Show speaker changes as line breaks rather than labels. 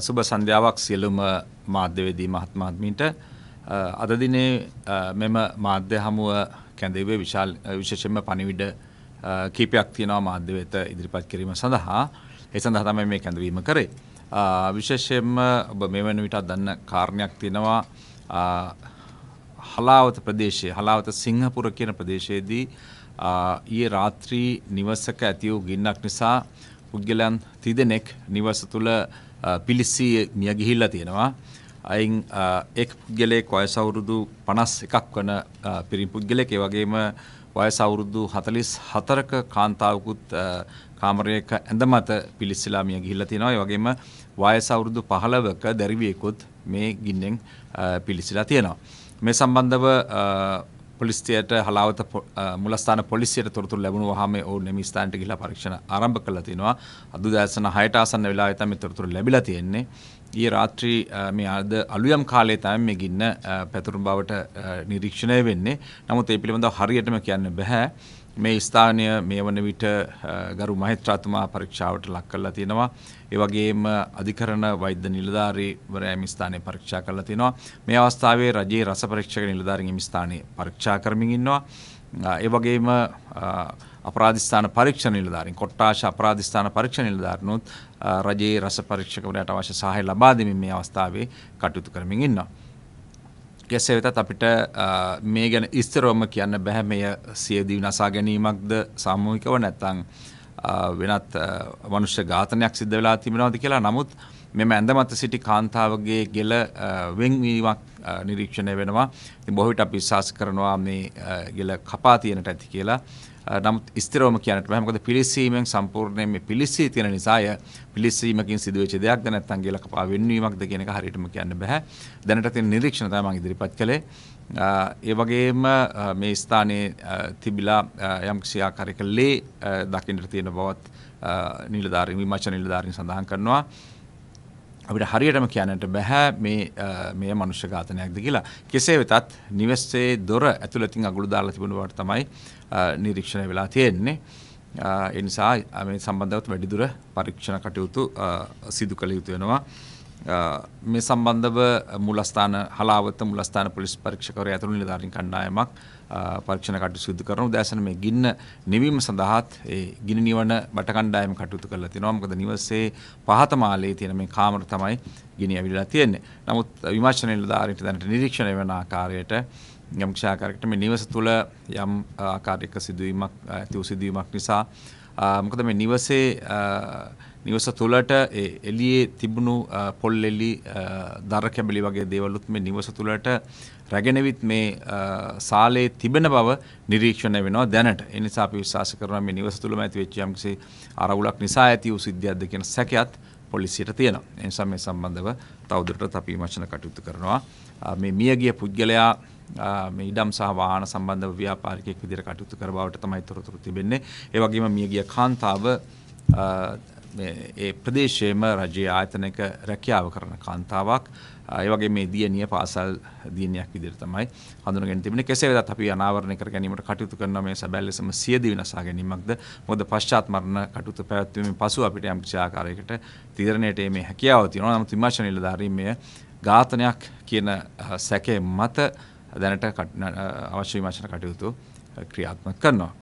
සුබ සන්ධ්‍යාවක් සියලුම මාධ්‍යවේදී මහත්මාත්මීන්ට අද දිනේ මෙම මාධ්‍ය හමුව කැඳවුවේ විශාල විශේෂයෙන්ම පණිවිඩ කීපයක් තියෙනවා මාධ්‍ය වෙත ඉදිරිපත් කිරීම සඳහා ඒ සඳහා තමයි මේ කැඳවීම කරේ විශේෂයෙන්ම ඔබ මේ වෙන විටත් දන්න කාරණයක් තියෙනවා හලාවත ප්‍රදේශයේ හලාවත සිංහපුර කියන ප්‍රදේශයේදී ඊයේ රාත්‍රී නිවසක ඇති වූ ගින්නක් නිසා පුද්ගලයන් තිදෙනෙක් නිවස තුළ පිලිස්සී මිය ගිහිල්ලා තියෙනවා. අයින් එක් පුද්ගලයෙක් වයස අවුරුදු 51ක් වන පිරිමි පුද්ගලයෙක් ඒ වගේම වයස අවුරුදු 44ක කාන්තාවකුත් කාමරයක ඇඳ මත පිලිස්සලා මිය ගිහිල්ලා තියෙනවා. ඒ වගේම වයස අවුරුදු 15ක දැරිවියෙකුත් මේ ගින්නෙන් පිලිස්සලා තියෙනවා. මේ සම්බන්ධව පොලිස්තියට හලාවත මුලස්ථාන පොලිසියට තොරතුරු ලැබුණු වහම ඔවුන් එම ස්ථානට ගිහිලා පරීක්ෂණ ආරම්භ කළා තිනවා. අද දැසන 6ට ආසන්න වෙලාවේ තමයි තොරතුරු ලැබිලා තියෙන්නේ. ඊයේ රාත්‍රී මේ අද අලුයම් කාලේ තමයි මේ ගින්න පැතුරුම් බවට නිරීක්ෂණය වෙන්නේ. නමුත් ඒ පිළිබඳව හරියටම කියන්න බෑ. මේ ස්ථානය මේ වන විට ගරු මහිත්‍රාතුමා පරීක්ෂාවට ලක් කරලා තියෙනවා. ඒ වගේම අධිකරණ වෛද්‍ය නිලධාරීවරයා මේ ස්ථානය පරීක්ෂා කරලා තියෙනවා. මේ අවස්ථාවේ රජයේ රස පරීක්ෂක නිලධාරීන් මේ ස්ථානයේ පරීක්ෂා කරමින් ඉන්නවා. ඒ වගේම අපරාධස්ථාන පරීක්ෂණ නිලධාරීන් කොට්ටාශ අපරාධස්ථාන පරීක්ෂණ නිලධාරීනුත් රජයේ රස පරීක්ෂකවරයාට අවශ්‍ය සහාය ලබා දෙමින් මේ අවස්ථාවේ කටයුතු කරමින් ඉන්නවා. කෙසේ වෙතත් අපිට මේ ගැන ඉස්තරෝම කියන්න බැහැ මෙය සියදී නසා ගැනීමක්ද සාමූහිකව නැත්තං වෙනත් මනුෂ්‍ය ඝාතනයක් සිද්ධ වෙලා තිබෙනවද කියලා නමුත් මෙම ඇඳමත සිටි කාන්තාවගේ ගෙල වෙන්වීමක් නිරීක්ෂණය වෙනවා. ඉතින් බොහෝ විට අපි විශ්වාස කරනවා මේ ගෙල කපා තියනට ඇති කියලා. නමුත් ස්ථිරවම කියන්නට බෑ. මොකද පිලිසීමෙන් සම්පූර්ණයෙන් මේ පිලිසී තියෙන නිසාය පිලිසීමකින් සිදුවෙච්ච දෙයක්ද නැත්නම් ගෙල කපා වෙන්වීමක්ද කියන එක හරියටම කියන්න බෑ. දැනට තියෙන නිරීක්ෂණ තමයි මම ඉදිරිපත් කළේ. ඒ වගේම මේ ස්ථානයේ තිබිලා යම් කිසි ආකාරයක ලේ දකින්නට තියෙන බවත් නිලධාරීන් විමර්ශන නිලධාරීන් සඳහන් කරනවා. අපිට හරියටම කියන්නට බැහැ මේ මේ මනුෂ්‍ය ඝාතනයක්ද කියලා. කෙසේ වෙතත් නිවෙස්සේ දොර ඇතුළතින් අගුළු දාලා තිබුණ බවට තමයි නිරීක්ෂණය වෙලා තියෙන්නේ. ඒ නිසා මේ සම්බන්ධව වැඩිදුර පරීක්ෂණ කටයුතු සිදු කළ යුතු වෙනවා. මේ සම්බන්ධව මුලස්ථාන හලාවත මුලස්ථාන පොලිස් පරීක්ෂකවර ඇතුළු නිලධාරීන් කණ්ඩායමක් පරීක්ෂණ කටයුතු සිදු කරන උදෑසන මේ ගින්න නිවීම සඳහාත් ඒ ගිනි නිවන බට කණ්ඩායම කටයුතු කරලා තිනවා මොකද නිවසේ පහත මාලේ තියෙන මේ කාමර තමයි ගිනි ඇවිල්ලා තියෙන්නේ. නමුත් විමර්ශන නිලධාරීන්ට දැනට නිරීක්ෂණය වෙන ආකාරයට යම්ක්ෂාකාරකට මේ නිවස තුළ යම් ආකාරයක සිදුවීමක් ඇති වූ සිදුවීමක් නිසා මොකද මේ නිවසේ නිවස තුළට එළියේ තිබුණු පොල් එළි දර කැබලි වගේ දේවලුත් මේ නිවස තුළට රැගෙනවිත් මේ සාලේ තිබෙන බව නිරීක්ෂණය වෙනවා දැනට. ඒ නිසා අපි විශ්වාස කරනවා මේ නිවස තුළම ඇති වෙච්ච යම්කිසි අරවුලක් නිසා ඇති වූ සිද්ධියක්ද කියන සැකයත් පොලිසියට තියෙනවා. ඒ නිසා මේ සම්බන්ධව තවදුරටත් අපි විමර්ශන කටයුතු කරනවා. මේ මියගිය පුද්ගලයා මේ ඉඩම් සහ වාහන සම්බන්ධව ව්‍යාපාරිකයෙක් විදිහට කටයුතු කර බවට තමයි තොරතුරු තිබෙන්නේ. ඒ වගේම මියගිය කාන්තාව ඒ ප්‍රදේශයේම රජයේ ආයතනයක රැකියාව කරන කාන්තාවක් ඒ වගේ මේ දියණිය පාසල් දියණියක් විදිහට තමයි හඳුනගෙන තිබෙන්නේ. කෙසේ වෙතත් අපි අනාවරණය කර ගැනීමට කටයුතු කරන මේ සැබැල්ලෙසම සියදි විනාශා ගැනීමක්ද මොකද පශ්චාත් මරණ කටයුතු පැවැත්වීමෙන් පසු අපිට යම් කිසි ආකාරයකට තීරණයට මේ හැකියාව තියෙනවා. නමුත් විමර්ශන නිලධාරීන් මේ ඝාතනයක් කියන සැකේ මත දැනට අවශ්‍ය විමර්ශන කටයුතු ක්‍රියාත්මක කරනවා.